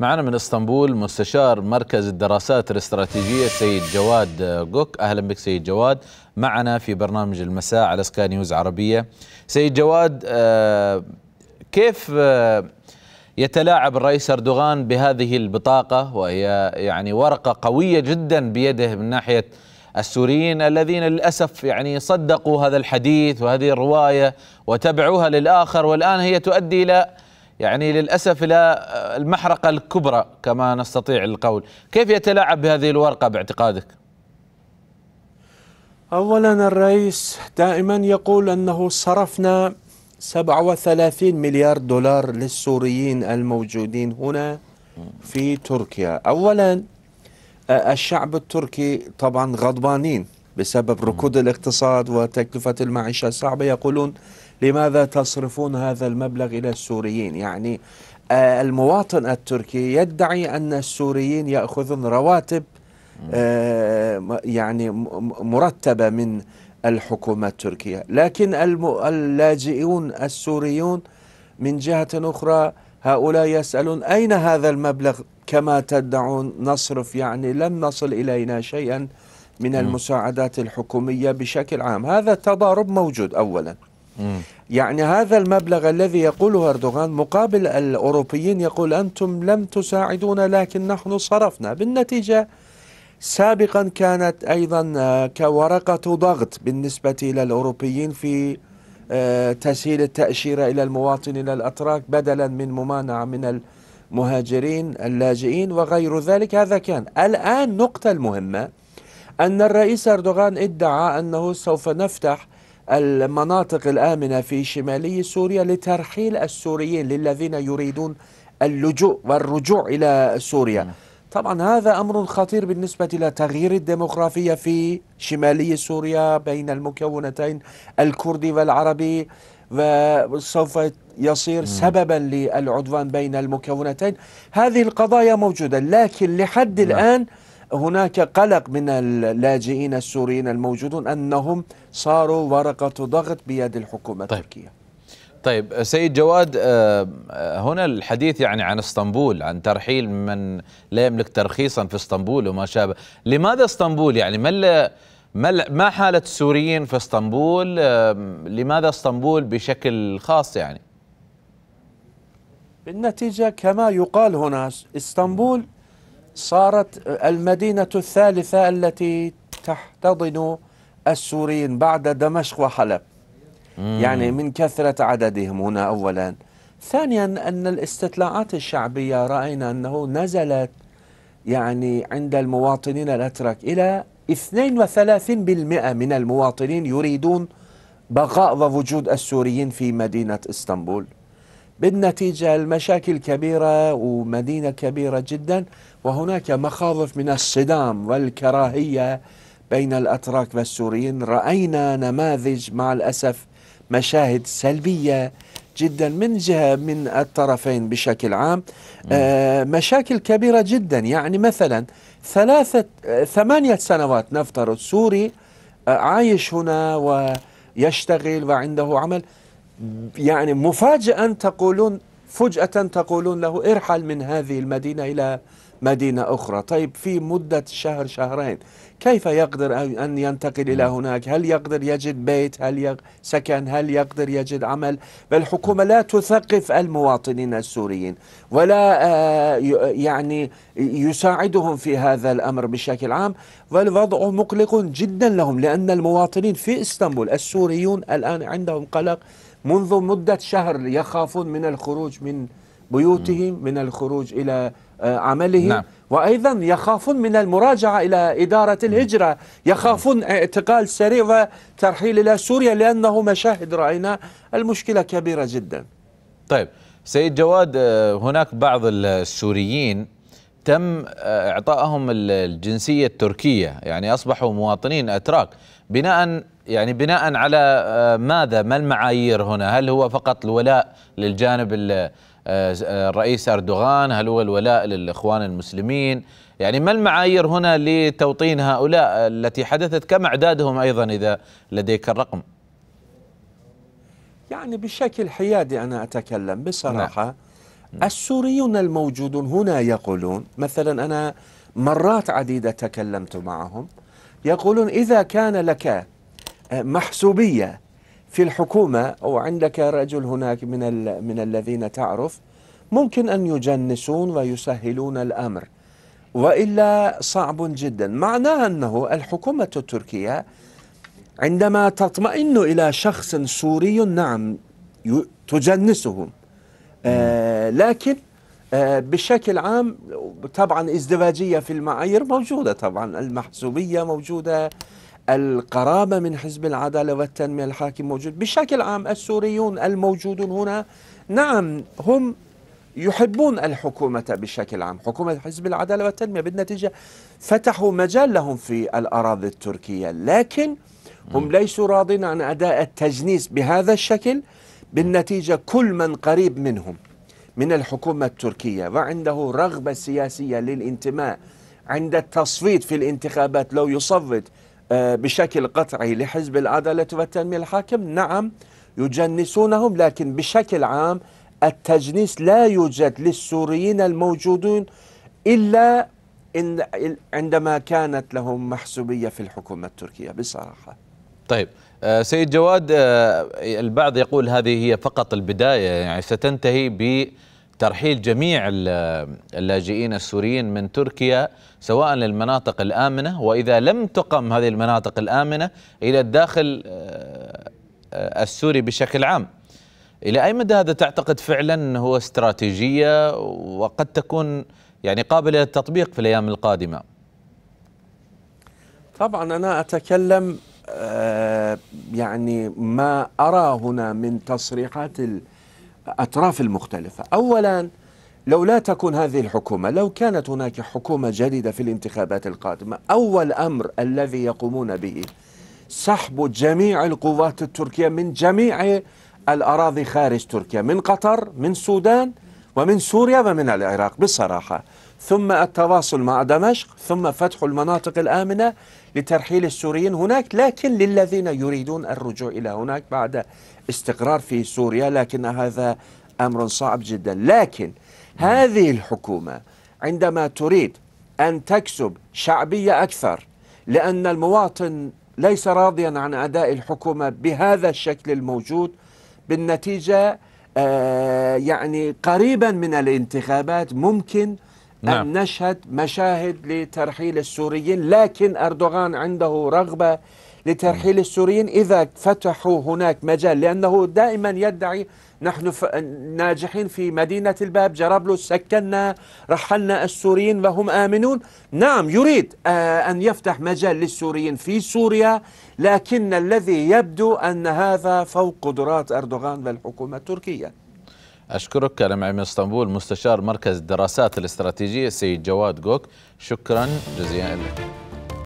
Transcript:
معنا من اسطنبول مستشار مركز الدراسات الاستراتيجيه سيد جواد جوك اهلا بك سيد جواد معنا في برنامج المساء على سكاي نيوز عربيه سيد جواد آه، كيف آه، يتلاعب الرئيس اردوغان بهذه البطاقه وهي يعني ورقه قويه جدا بيده من ناحيه السوريين الذين للاسف يعني صدقوا هذا الحديث وهذه الروايه وتبعوها للاخر والان هي تؤدي الى يعني للأسف إلى المحرقة الكبرى كما نستطيع القول كيف يتلاعب بهذه الورقة باعتقادك؟ أولا الرئيس دائما يقول أنه صرفنا 37 مليار دولار للسوريين الموجودين هنا في تركيا أولا الشعب التركي طبعا غضبانين بسبب ركود الاقتصاد وتكلفة المعيشة الصعبة يقولون لماذا تصرفون هذا المبلغ إلى السوريين يعني آه، المواطن التركي يدعي أن السوريين يأخذون رواتب آه، يعني مرتبة من الحكومة التركية لكن اللاجئون السوريون من جهة أخرى هؤلاء يسألون أين هذا المبلغ كما تدعون نصرف يعني لم نصل إلينا شيئا من المساعدات الحكومية بشكل عام هذا التضارب موجود أولا يعني هذا المبلغ الذي يقوله أردوغان مقابل الأوروبيين يقول أنتم لم تساعدونا لكن نحن صرفنا بالنتيجة سابقا كانت أيضا آه، كورقة ضغط بالنسبة إلى الأوروبيين في آه، تسهيل التأشيرة إلى المواطن إلى الأتراك بدلا من ممانعة من المهاجرين اللاجئين وغير ذلك هذا كان الآن نقطة المهمة أن الرئيس أردوغان ادعى أنه سوف نفتح المناطق الآمنة في شمالي سوريا لترحيل السوريين للذين يريدون اللجوء والرجوع إلى سوريا نعم. طبعا هذا أمر خطير بالنسبة إلى تغيير الديموغرافية في شمالي سوريا بين المكونتين الكردي والعربي وسوف يصير نعم. سببا للعدوان بين المكونتين هذه القضايا موجودة لكن لحد نعم. الآن لا. هناك قلق من اللاجئين السوريين الموجودون أنهم صاروا ورقة ضغط بيد الحكومة طيب. التركية طيب سيد جواد آه، آه، هنا الحديث يعني عن اسطنبول عن ترحيل من لا يملك ترخيصا في اسطنبول وما شابه لماذا اسطنبول يعني ما ما حالة السوريين في اسطنبول لماذا اسطنبول بشكل خاص يعني بالنتيجة كما يقال هنا اسطنبول صارت المدينة الثالثة التي تحتضن السوريين بعد دمشق وحلب مم. يعني من كثرة عددهم هنا أولا ثانيا أن الاستطلاعات الشعبية رأينا أنه نزلت يعني عند المواطنين الأتراك إلى 32% من المواطنين يريدون بقاء ووجود السوريين في مدينة اسطنبول بالنتيجة المشاكل كبيرة ومدينة كبيرة جدا وهناك مخاضف من الصدام والكراهية بين الأتراك والسوريين رأينا نماذج مع الأسف مشاهد سلبية جدا من جهة من الطرفين بشكل عام آه مشاكل كبيرة جدا يعني مثلا ثلاثة آه، ثمانية سنوات نفترض سوري آه، عايش هنا ويشتغل وعنده عمل يعني مفاجئا تقولون فجأة تقولون له ارحل من هذه المدينة إلى مدينة أخرى طيب في مدة شهر شهرين كيف يقدر أن ينتقل إلى هناك هل يقدر يجد بيت هل يق... سكن هل يقدر يجد عمل فالحكومة لا تثقف المواطنين السوريين ولا آه، يعني يساعدهم في هذا الأمر بشكل عام والوضع مقلق جدا لهم لأن المواطنين في إسطنبول السوريون الآن عندهم قلق منذ مدة شهر يخافون من الخروج من بيوتهم من الخروج إلى آه، عملهم نعم. وأيضا يخافون من المراجعة إلى إدارة الهجرة يخافون اعتقال سريع وترحيل إلى سوريا لأنه مشاهد رأينا المشكلة كبيرة جدا طيب سيد جواد آه، هناك بعض السوريين تم آه، اعطائهم الجنسيه التركيه يعني اصبحوا مواطنين اتراك بناء يعني بناء على ماذا ما المعايير هنا هل هو فقط الولاء للجانب آه، آه، الرئيس أردوغان هل هو الولاء للإخوان المسلمين يعني ما المعايير هنا لتوطين هؤلاء التي حدثت كم أعدادهم أيضا إذا لديك الرقم يعني بشكل حيادي أنا أتكلم بصراحة نعم. السوريون الموجودون هنا يقولون مثلا أنا مرات عديدة تكلمت معهم يقولون إذا كان لك آه، محسوبية في الحكومة أو عندك رجل هناك من, من الذين تعرف ممكن أن يجنسون ويسهلون الأمر وإلا صعب جدا معناه أنه الحكومة التركية عندما تطمئن إلى شخص سوري نعم تجنسه آه لكن آه بشكل عام طبعا ازدواجية في المعايير موجودة طبعا المحسوبية موجودة القرابة من حزب العدالة والتنمية الحاكم موجود بشكل عام السوريون الموجودون هنا نعم هم يحبون الحكومة بشكل عام حكومة حزب العدالة والتنمية بالنتيجة فتحوا مجال لهم في الأراضي التركية لكن هم ليسوا راضين عن أداء التجنيس بهذا الشكل بالنتيجة كل من قريب منهم من الحكومة التركية وعنده رغبة سياسية للانتماء عند التصويت في الانتخابات لو يصوت آه، بشكل قطعي لحزب العدالة والتنمية الحاكم نعم يجنسونهم لكن بشكل عام التجنيس لا يوجد للسوريين الموجودون إلا إن عندما كانت لهم محسوبية في الحكومة التركية بصراحة طيب آه، سيد جواد آه، البعض يقول هذه هي فقط البداية يعني ستنتهي ب ترحيل جميع اللاجئين السوريين من تركيا سواء للمناطق الآمنة وإذا لم تقم هذه المناطق الآمنة إلى الداخل آه، آه، السوري بشكل عام إلى أي مدى هذا تعتقد فعلا هو استراتيجية وقد تكون يعني قابلة للتطبيق في الأيام القادمة طبعا أنا أتكلم آه، يعني ما أرى هنا من تصريحات ال الأطراف المختلفة أولا لو لا تكون هذه الحكومة لو كانت هناك حكومة جديدة في الانتخابات القادمة أول أمر الذي يقومون به سحب جميع القوات التركية من جميع الأراضي خارج تركيا من قطر من السودان ومن سوريا ومن العراق بصراحة ثم التواصل مع دمشق ثم فتح المناطق الآمنة لترحيل السوريين هناك لكن للذين يريدون الرجوع إلى هناك بعد استقرار في سوريا لكن هذا أمر صعب جدا لكن هذه الحكومة عندما تريد أن تكسب شعبية أكثر لأن المواطن ليس راضيا عن أداء الحكومة بهذا الشكل الموجود بالنتيجة آه، يعني قريبا من الانتخابات ممكن نعم. أن نشهد مشاهد لترحيل السوريين لكن أردوغان عنده رغبة لترحيل السوريين إذا فتحوا هناك مجال لأنه دائما يدعي نحن ناجحين في مدينة الباب جرابلس سكننا رحلنا السوريين وهم آمنون نعم يريد آه، أن يفتح مجال للسوريين في سوريا لكن الذي يبدو أن هذا فوق قدرات أردوغان والحكومة التركية أشكرك كلام من اسطنبول مستشار مركز الدراسات الاستراتيجية سيد جواد جوك شكرا جزيلا لك